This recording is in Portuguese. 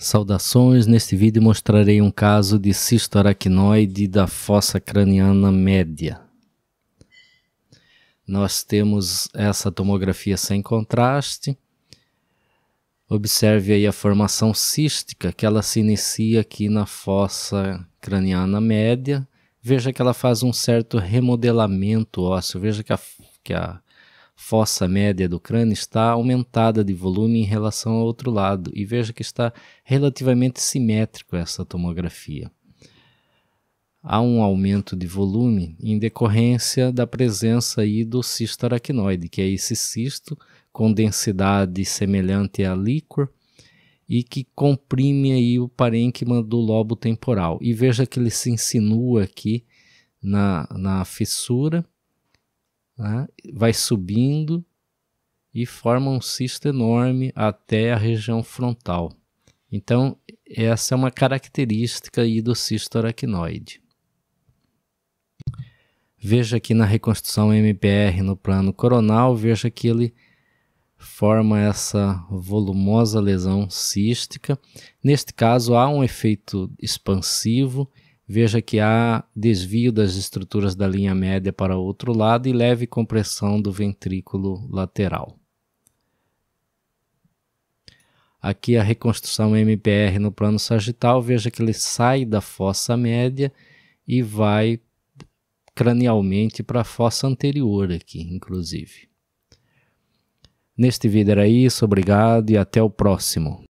Saudações, neste vídeo mostrarei um caso de cisto da fossa craniana média. Nós temos essa tomografia sem contraste. Observe aí a formação cística, que ela se inicia aqui na fossa craniana média. Veja que ela faz um certo remodelamento ósseo, veja que a, que a fossa média do crânio está aumentada de volume em relação ao outro lado, e veja que está relativamente simétrico essa tomografia. Há um aumento de volume em decorrência da presença aí do cisto aracnoide, que é esse cisto com densidade semelhante à líquor e que comprime aí o parênquima do lobo temporal. E veja que ele se insinua aqui na, na fissura né, vai subindo e forma um cisto enorme até a região frontal. Então, essa é uma característica aí do cisto aracnoide. Veja aqui na reconstrução MPR no plano coronal, veja que ele forma essa volumosa lesão cística. Neste caso, há um efeito expansivo veja que há desvio das estruturas da linha média para o outro lado e leve compressão do ventrículo lateral. Aqui a reconstrução MPR no plano sagital, veja que ele sai da fossa média e vai cranialmente para a fossa anterior aqui, inclusive. Neste vídeo era isso, obrigado e até o próximo.